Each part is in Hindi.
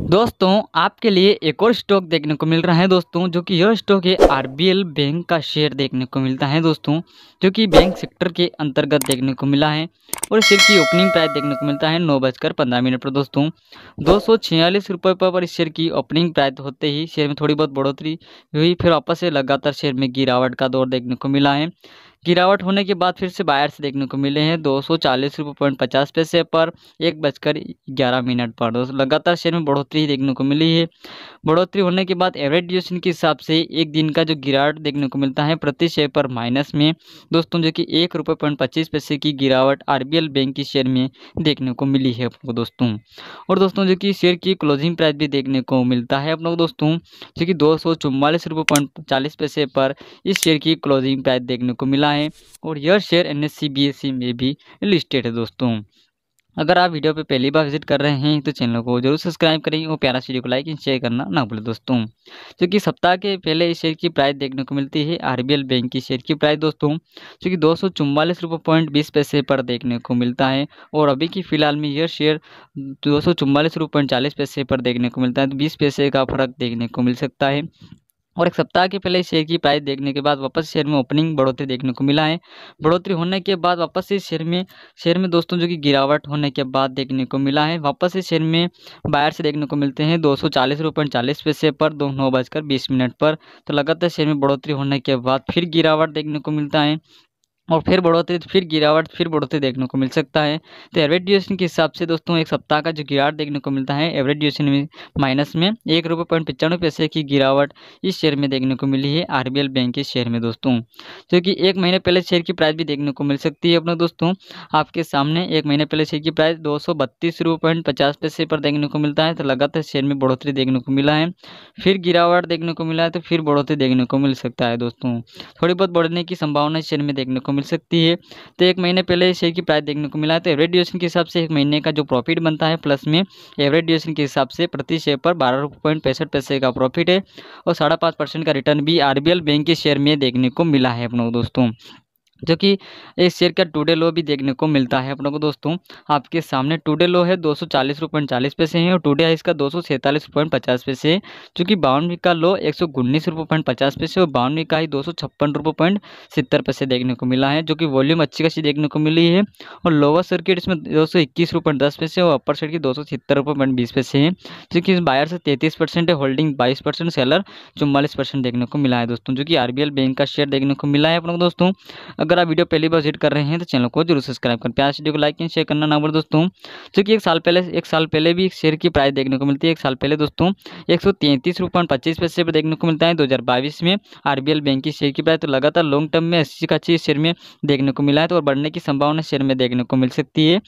दोस्तों आपके लिए एक और स्टॉक देखने को मिल रहा है दोस्तों जो कि यह स्टॉक है आरबीएल बैंक का शेयर देखने को मिलता है दोस्तों जो कि बैंक सेक्टर के अंतर्गत देखने को मिला है और शेयर की ओपनिंग प्राइस देखने को मिलता है नौ बजकर पंद्रह मिनट पर दोस्तों दो सौ छियालीस रुपये पर इस शेयर की ओपनिंग प्राइस होते ही शेयर में थोड़ी बहुत बढ़ोतरी हुई फिर वापस से लगातार शेयर में गिरावट का दौर देखने को मिला है गिरावट होने के बाद फिर से से देखने को मिले हैं दो सौ चालीस रुपये पॉइंट पचास पैसे पर एक बजकर ग्यारह मिनट पर दोस्तों लगातार शेयर में बढ़ोतरी ही देखने को मिली है बढ़ोतरी होने के बाद एवरेज ड्यूरेशन के हिसाब से एक दिन का जो गिरावट देखने को मिलता है प्रति शेयर पर माइनस में दोस्तों जो कि एक रुपये पॉइंट पच्चीस पैसे की गिरावट आर आईपीएल बैंक की शेयर में देखने को मिली है आपको दोस्तों और दोस्तों जो कि शेयर की क्लोजिंग प्राइस भी देखने को मिलता है आप लोग दोस्तों जो कि दो सौ चौवालीस रुपये पॉइंट चालीस पैसे पर इस शेयर की क्लोजिंग प्राइस देखने को मिला है और यह शेयर एन एस में भी लिस्टेड है दोस्तों अगर आप वीडियो पे पहली बार विजिट कर रहे हैं तो चैनल को जरूर सब्सक्राइब करें और प्यारा वीडियो को लाइक एंड शेयर करना ना भूलें दोस्तों क्योंकि सप्ताह के पहले इस शेयर की प्राइस देखने को मिलती है आरबीएल बैंक की शेयर की प्राइस दोस्तों जो कि दो सौ पॉइंट बीस पैसे पर देखने को मिलता है और अभी की फिलहाल में यह शेयर दो सौ पॉइंट चालीस पैसे पर देखने को मिलता है तो बीस पैसे का फर्क देखने को मिल सकता है और एक सप्ताह के पहले शेयर की प्राइस देखने के बाद वापस शेयर में ओपनिंग बढ़ोतरी देखने को मिला है बढ़ोतरी होने के बाद वापस से शेयर में शेयर में दोस्तों जो कि गिरावट होने के बाद देखने को मिला है वापस से शेयर में बायर से देखने को मिलते हैं दो सौ चालीस रुपये चालीस पैसे पर दो नौ बजकर बीस मिनट पर तो लगातार शेयर में बढ़ोतरी होने के बाद फिर गिरावट देखने को मिलता है और फिर बढ़ोतरी तो फिर गिरावट फिर बढ़ोतरी देखने को मिल सकता है तो एवरेज ड्यूरेशन के हिसाब से दोस्तों एक सप्ताह का जो गिरावट देखने को मिलता है एवरेज ड्यूरेशन में माइनस में एक रुपये पॉइंट पचानवे पैसे की गिरावट इस शेयर में देखने को मिली है आर बैंक के शेयर में दोस्तों क्योंकि कि एक महीने पहले शेयर की प्राइस भी देखने को मिल सकती है अपना दोस्तों आपके सामने एक महीने पहले शेयर की प्राइस दो सौ पैसे पर देखने को मिलता है तो लगातार शेयर में बढ़ोतरी देखने को मिला है फिर गिरावट देखने को मिला है तो फिर बढ़ोतरी देखने को मिल सकता है दोस्तों थोड़ी बहुत बढ़ने की संभावना शेयर में देखने को मिल सकती है तो एक महीने पहले शेयर की प्राइस देखने को मिला तो एवरेज ड्यूरेशन के हिसाब से एक महीने का जो प्रॉफिट बनता है प्लस में एवरेज ड्यूरेशन के हिसाब से प्रति शेयर पर बारह पॉइंट पैंसठ पैसे का प्रॉफिट है और साढ़े पाँच परसेंट का रिटर्न भी आरबीएल बैंक के शेयर में देखने को मिला है अपनों दोस्तों जो कि इस शेयर का टूडे लो भी देखने को मिलता है अपनों को दोस्तों आपके सामने टूडे लो है दो सौ चालीस रुपये चालीस पैसे है और टूडे है इसका दो सौ सैंतालीस रुपये पचास पैसे है जो कि बावनवी का लो एक सौ उन्नीस रुपये पॉइंट पचास पैसे और बावनवी का ही दो सौ छप्पन रुपये पॉइंट सत्तर पैसे देखने को मिला है जो कि वॉल्यूम अच्छी खासी देखने को मिली है और लोअर सर्किट इसमें दो सौ इक्कीस रुपये दस पैसे और अपर सर्किट दो सौ सत्तर रुपये पॉइंट बीस पैसे है जो कि बायर से तैतीस परसेंट है होल्डिंग बाईस परसेंट सेलर चुम्बालीस परसेंट देखने को मिला है दोस्तों जो कि आर बैंक का शेयर देखने को मिला है अपनों को दोस्तों अगर आप वीडियो पहली बार विजिट कर रहे हैं तो चैनल को जरूर सब्सक्राइब करें प्यार वीडियो को लाइक एंड शेयर करना ना भूल दोस्तों क्योंकि एक साल पहले एक साल पहले भी शेयर की प्राइस देखने को मिलती है एक साल पहले दोस्तों एक सौ तैंतीस पच्चीस पैसे पर देखने को मिलता है दो हज़ार बाईस में आरबीएल बैंक की शेयर की प्राइस तो लगातार लॉन्ग टर्म में अच्छी का शेयर में देखने को मिला है तो और बढ़ने की संभावना शेयर में देखने को मिल सकती है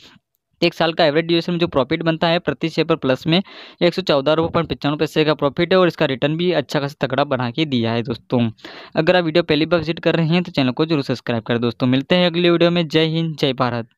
एक साल का एवरेज ड्यूरेशन में जो प्रॉफिट बनता है प्रति शेयर पर प्लस में एक सौ चौदह रुपये पॉइंट पचानवे पैसे का प्रॉफिट है और इसका रिटर्न भी अच्छा खासा तगड़ा बना के दिया है दोस्तों अगर आप वीडियो पहली बार विजिट कर रहे हैं तो चैनल को जरूर सब्सक्राइब करें दोस्तों मिलते हैं अगले वीडियो में जय हिंद जय भारत